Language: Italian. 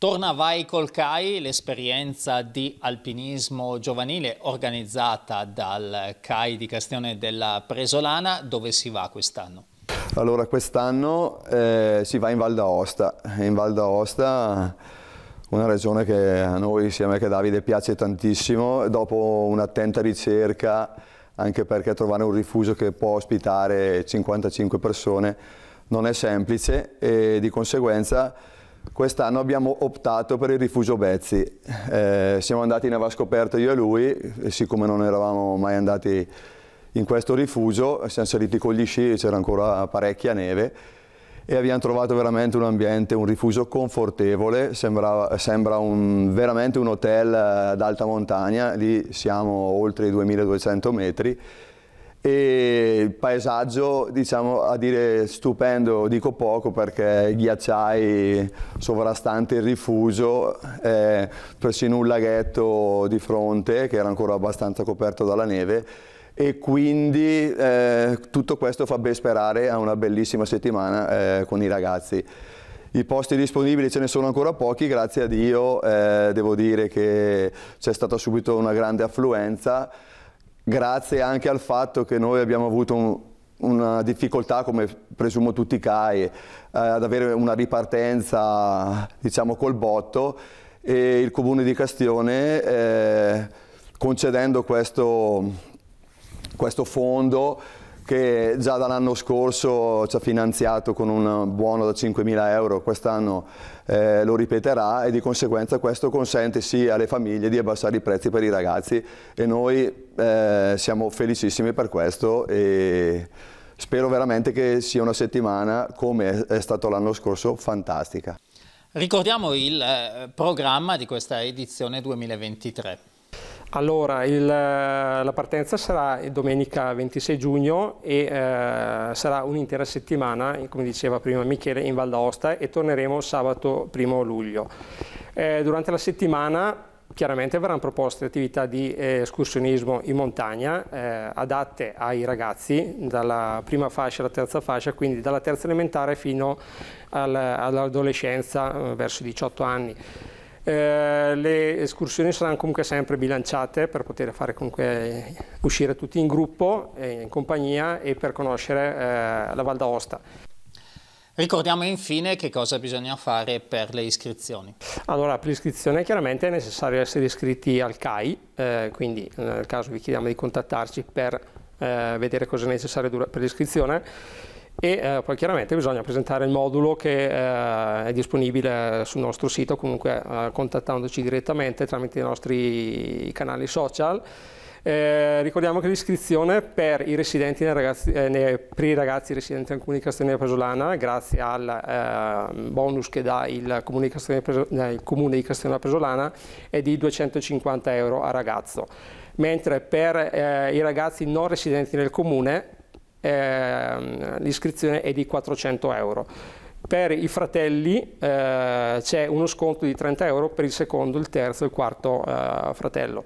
Torna a Vai Colcai l'esperienza di alpinismo giovanile organizzata dal CAI di Castione della Presolana. Dove si va quest'anno? Allora quest'anno eh, si va in Val d'Aosta. In Val d'Aosta una regione che a noi, sia a me che a Davide, piace tantissimo. Dopo un'attenta ricerca, anche perché trovare un rifugio che può ospitare 55 persone non è semplice e di conseguenza Quest'anno abbiamo optato per il rifugio Bezzi, eh, siamo andati in Scoperta io e lui, e siccome non eravamo mai andati in questo rifugio, siamo saliti con gli sci, c'era ancora parecchia neve e abbiamo trovato veramente un ambiente, un rifugio confortevole, Sembrava, sembra un, veramente un hotel ad eh, alta montagna, lì siamo oltre i 2200 metri e il paesaggio, diciamo, a dire stupendo dico poco perché ghiacciai sovrastanti il rifugio, eh, persino un laghetto di fronte che era ancora abbastanza coperto dalla neve e quindi eh, tutto questo fa ben sperare a una bellissima settimana eh, con i ragazzi. I posti disponibili ce ne sono ancora pochi, grazie a Dio, eh, devo dire che c'è stata subito una grande affluenza grazie anche al fatto che noi abbiamo avuto un, una difficoltà, come presumo tutti i CAI, eh, ad avere una ripartenza diciamo col botto e il Comune di Castione eh, concedendo questo, questo fondo che già dall'anno scorso ci ha finanziato con un buono da 5.000 euro, quest'anno eh, lo ripeterà e di conseguenza questo consente sì alle famiglie di abbassare i prezzi per i ragazzi e noi eh, siamo felicissimi per questo e spero veramente che sia una settimana come è stato l'anno scorso fantastica. Ricordiamo il eh, programma di questa edizione 2023. Allora, il, eh, la partenza sarà domenica 26 giugno e eh, sarà un'intera settimana, come diceva prima Michele, in Val d'Aosta e torneremo sabato 1 luglio. Eh, durante la settimana chiaramente verranno proposte attività di eh, escursionismo in montagna eh, adatte ai ragazzi dalla prima fascia alla terza fascia, quindi dalla terza elementare fino al, all'adolescenza eh, verso i 18 anni. Eh, le escursioni saranno comunque sempre bilanciate per poter fare comunque uscire tutti in gruppo, e in compagnia e per conoscere eh, la Val d'Aosta. Ricordiamo infine che cosa bisogna fare per le iscrizioni. Allora, per l'iscrizione chiaramente è necessario essere iscritti al CAI, eh, quindi eh, nel caso vi chiediamo di contattarci per eh, vedere cosa è necessario per l'iscrizione e eh, poi chiaramente bisogna presentare il modulo che eh, è disponibile sul nostro sito, comunque eh, contattandoci direttamente tramite i nostri canali social. Eh, ricordiamo che l'iscrizione per i, residenti ragazzi, eh, nei, per i ragazzi residenti nel Comune di Castellina Presolana, grazie al eh, bonus che dà il Comune di Castellina, il comune di Castellina Presolana, è di 250 euro a ragazzo, mentre per i ragazzi non residenti nel Comune Ehm, l'iscrizione è di 400 euro. Per i fratelli eh, c'è uno sconto di 30 euro per il secondo, il terzo e il quarto eh, fratello.